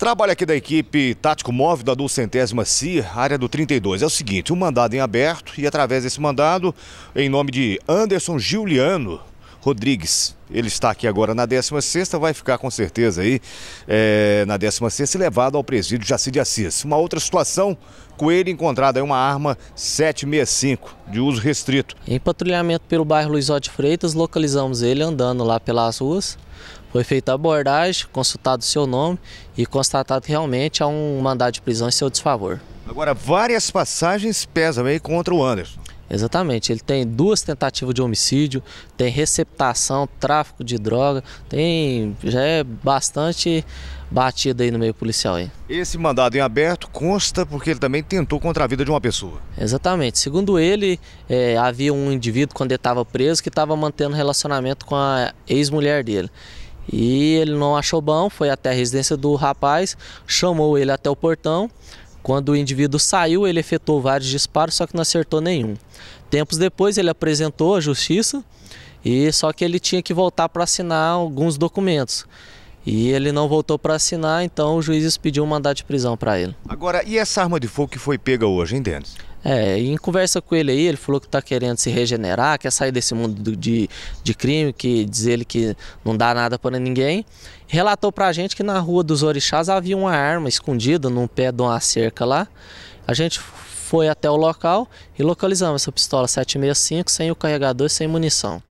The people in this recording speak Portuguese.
Trabalho aqui da equipe Tático Móvel da Dulcentésima CIA, área do 32. É o seguinte, um mandado em aberto e através desse mandado, em nome de Anderson Giuliano, Rodrigues. Ele está aqui agora na 16ª, vai ficar com certeza aí é, na 16ª e levado ao presídio Jaci de Assis. Uma outra situação, ele encontrado aí uma arma 765 de uso restrito. Em patrulhamento pelo bairro Luiz de Freitas, localizamos ele andando lá pelas ruas. Foi feita a abordagem, consultado o seu nome e constatado que realmente há um mandado de prisão em seu desfavor. Agora, várias passagens pesam aí contra o Anderson. Exatamente. Ele tem duas tentativas de homicídio, tem receptação, tráfico de droga, tem já é bastante batida aí no meio policial aí. Esse mandado em aberto consta porque ele também tentou contra a vida de uma pessoa. Exatamente. Segundo ele, é, havia um indivíduo quando ele estava preso que estava mantendo relacionamento com a ex-mulher dele. E ele não achou bom, foi até a residência do rapaz, chamou ele até o portão, quando o indivíduo saiu, ele efetuou vários disparos, só que não acertou nenhum. Tempos depois, ele apresentou à justiça e só que ele tinha que voltar para assinar alguns documentos. E ele não voltou para assinar, então o juiz expediu um mandato de prisão para ele. Agora, e essa arma de fogo que foi pega hoje, hein, Denis? É, em conversa com ele aí, ele falou que está querendo se regenerar, quer sair desse mundo de, de crime, que diz ele que não dá nada para ninguém. Relatou para a gente que na Rua dos Orixás havia uma arma escondida num pé de uma cerca lá. A gente foi até o local e localizamos essa pistola 765 sem o carregador e sem munição.